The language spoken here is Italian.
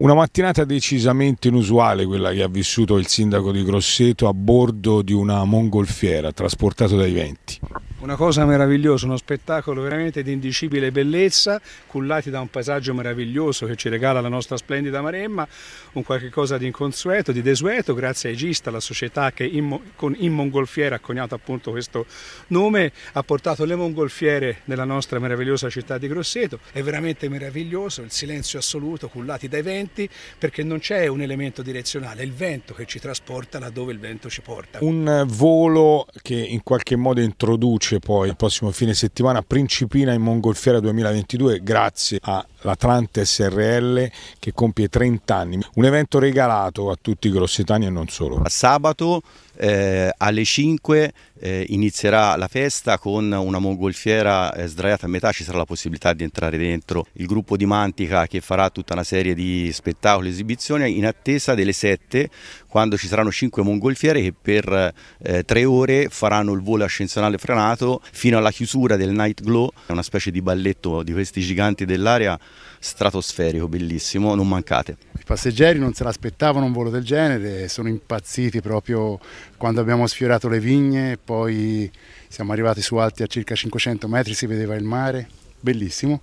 Una mattinata decisamente inusuale quella che ha vissuto il sindaco di Grosseto a bordo di una mongolfiera trasportato dai venti. Una cosa meravigliosa, uno spettacolo veramente di indicibile bellezza, cullati da un paesaggio meraviglioso che ci regala la nostra splendida Maremma, un qualche cosa di inconsueto, di desueto, grazie a Egista, la società che in, con, in mongolfiere ha coniato appunto questo nome, ha portato le mongolfiere nella nostra meravigliosa città di Grosseto. È veramente meraviglioso il silenzio assoluto, cullati dai venti, perché non c'è un elemento direzionale, è il vento che ci trasporta laddove il vento ci porta. Un volo che in qualche modo introduce esce poi il prossimo fine settimana Principina in Mongolfiera 2022 grazie a l'Atlante SRL che compie 30 anni, un evento regalato a tutti i grossetani e non solo. A sabato eh, alle 5 eh, inizierà la festa con una mongolfiera eh, sdraiata a metà, ci sarà la possibilità di entrare dentro il gruppo di Mantica che farà tutta una serie di spettacoli e esibizioni in attesa delle 7 quando ci saranno 5 mongolfiere che per 3 eh, ore faranno il volo ascensionale frenato fino alla chiusura del Night Glow, una specie di balletto di questi giganti dell'area stratosferico, bellissimo, non mancate. I passeggeri non se l'aspettavano un volo del genere, sono impazziti proprio quando abbiamo sfiorato le vigne, poi siamo arrivati su alti a circa 500 metri, si vedeva il mare, bellissimo.